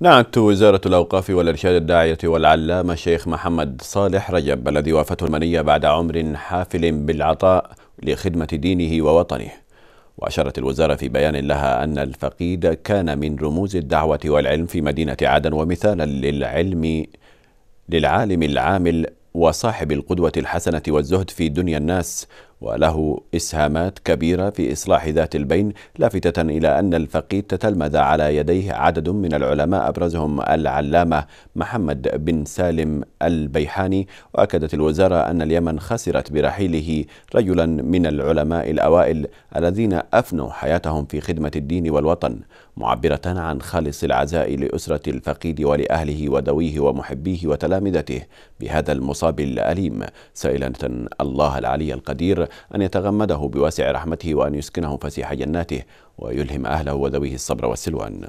نعت وزارة الأوقاف والإرشاد الداعية والعلامة الشيخ محمد صالح رجب الذي وافته المنية بعد عمر حافل بالعطاء لخدمة دينه ووطنه وأشارت الوزارة في بيان لها أن الفقيد كان من رموز الدعوة والعلم في مدينة عدن ومثالا للعلم للعالم العامل وصاحب القدوة الحسنة والزهد في دنيا الناس وله إسهامات كبيرة في إصلاح ذات البين لافتة إلى أن الفقيد تتلمذ على يديه عدد من العلماء أبرزهم العلامة محمد بن سالم البيحاني وأكدت الوزارة أن اليمن خسرت برحيله رجلا من العلماء الأوائل الذين أفنوا حياتهم في خدمة الدين والوطن معبرة عن خالص العزاء لأسرة الفقيد ولأهله ودويه ومحبيه وتلامذته بهذا المصاب الأليم سائلة الله العلي القدير أن يتغمده بواسع رحمته وأن يسكنه فسيح جناته ويلهم أهله وذويه الصبر والسلوان